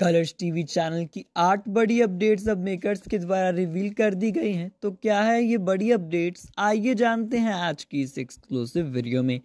Colors TV channel की आठ बड़ी अपडेट्स अब मेकर्स के द्वारा रिवील कर दी गई हैं तो क्या है ये बड़ी अपडेट्स आइए जानते हैं आज की इस एक्सक्लूसिव वीडियो में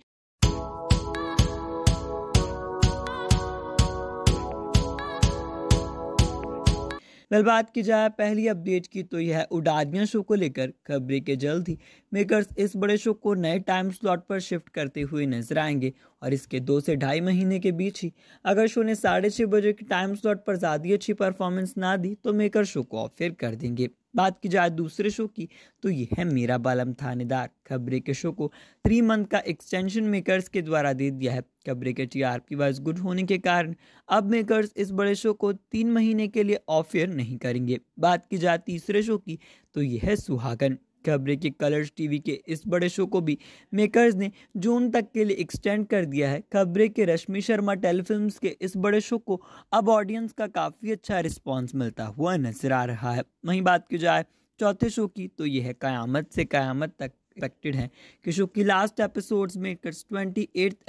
अगर बात की जाए पहली अपडेट की तो यह उडानिया शो को लेकर खबरें के जल्द ही मेकर्स इस बड़े शो को नए टाइम स्लॉट पर शिफ्ट करते हुए नजर आएंगे और इसके दो से ढाई महीने के बीच ही अगर शो ने साढ़े छः बजे के टाइम स्लॉट पर ज़्यादा अच्छी परफॉर्मेंस ना दी तो मेकर शो को ऑफ फिर कर देंगे बात की जाए दूसरे शो की तो यह है मेरा बालम थानेदार खबरें के शो को थ्री मंथ का एक्सटेंशन मेकर्स के द्वारा दे दिया है खबरें के टीआरपी वाइज गुड होने के कारण अब मेकर्स इस बड़े शो को तीन महीने के लिए ऑफेयर नहीं करेंगे बात की जाए तीसरे शो की तो यह है सुहागन खबरें है कि कलर्स टीवी के इस बड़े शो को भी मेकर्स ने जून तक के लिए एक्सटेंड कर दिया है खबरें के कि रश्मि शर्मा टेलीफिल्म के इस बड़े शो को अब ऑडियंस का काफ़ी अच्छा रिस्पॉन्स मिलता हुआ नजर आ रहा है वहीं बात की जाए चौथे शो की तो यह है क़यामत से क़यामत तक एक्सपेक्टेड है कि शो की लास्ट एपिसोड्स में ट्वेंटी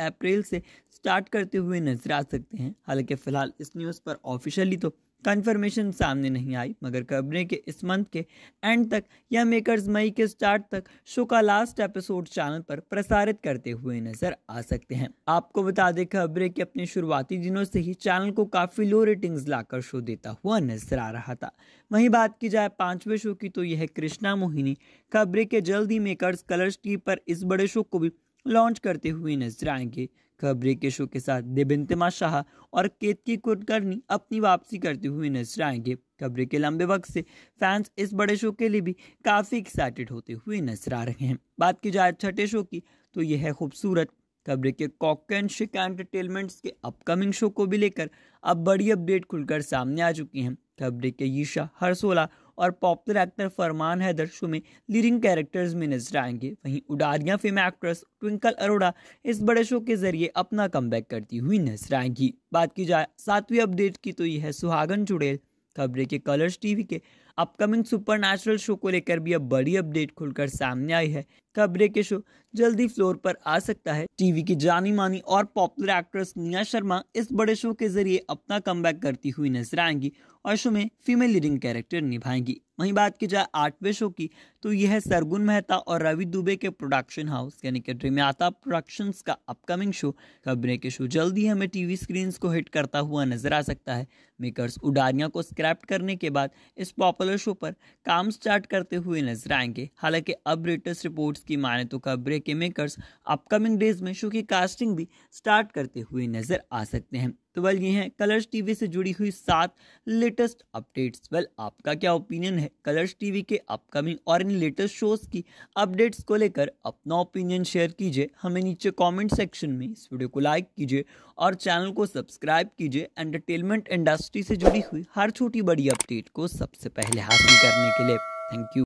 अप्रैल से स्टार्ट करते हुए नजर आ सकते हैं हालांकि फ़िलहाल इस न्यूज़ पर ऑफिशियली तो कंफर्मेशन सामने नहीं आई मगर कबरे के इस मंथ के एंड तक या मेकर्स मई के स्टार्ट तक शो का लास्ट एपिसोड चैनल पर प्रसारित करते हुए नजर आ सकते हैं आपको बता दें खबरें के अपने शुरुआती दिनों से ही चैनल को काफी लो रेटिंग्स लाकर शो देता हुआ नजर आ रहा था वहीं बात की जाए पांचवें शो की तो यह कृष्णा मोहिनी खबरें के जल्द ही मेकर्स कलर्स टी पर इस बड़े शो को भी लॉन्च करते हुए नजर आएंगे खबरें के शो के साथ दिबिंतिमा शाह और केतकी कुलकर्णी अपनी वापसी करते हुए नजर आएंगे खबरें के लंबे वक्त से फैंस इस बड़े शो के लिए भी काफ़ी एक्साइटेड होते हुए नजर आ रहे हैं बात की जाए छठे शो की तो यह है खूबसूरत खबरें के कॉक एंड शिक एंटरटेनमेंट के अपकमिंग शो को भी लेकर अब बड़ी अपडेट खुलकर सामने आ चुकी हैं खबरें के ईशा हर सोलह और popular actor Farman Haider show में लीडिंग कैरेक्टर्स में नजर आएंगे वहीं Udaariyaan film actress Twinkle Arora इस बड़े शो के जरिए अपना कम करती हुई नजर आएंगी बात की जाए सातवीं अपडेट की तो यह है सुहागन चुड़ैल खबरें के कलर्स टीवी के अपकमिंग सुपर शो को लेकर भी अब बड़ी अपडेट खुलकर सामने आई है खबरें के शो जल्दी फ्लोर पर आ सकता है टीवी की जानी मानी और पॉपुलर एक्ट्रेस निया शर्मा इस बड़े शो के जरिए अपना कम करती हुई नजर आएंगी और शो में फीमेल लीडिंग कैरेक्टर निभाएंगी वहीं बात की जाए आठवें शो की तो यह है सरगुन मेहता और रवि दुबे के प्रोडक्शन हाउस यानी कि ड्रीमयाता प्रोडक्शन का अपकमिंग शो खबरें के शो जल्दी हमें टीवी स्क्रीन को हिट करता हुआ नजर आ सकता है मेकर्स उडारिया को स्क्रैप्ट करने के बाद इस पॉपुलर शो पर काम स्टार्ट करते हुए नजर आएंगे हालांकि अब लेटेस्ट रिपोर्ट्स की माने तो खबरें के मेकर्स अपकमिंग डेज में शो की कास्टिंग भी स्टार्ट करते हुए नजर आ सकते हैं तो वेल ये हैं कलर्स टीवी से जुड़ी हुई सात लेटेस्ट अपडेट्स वेल आपका क्या ओपिनियन है कलर्स टीवी के अपकमिंग और इन लेटेस्ट शोज की अपडेट्स को लेकर अपना ओपिनियन शेयर कीजिए हमें नीचे कमेंट सेक्शन में इस वीडियो को लाइक कीजिए और चैनल को सब्सक्राइब कीजिए एंटरटेनमेंट इंडस्ट्री से जुड़ी हुई हर छोटी बड़ी अपडेट को सबसे पहले हासिल करने के लिए थैंक यू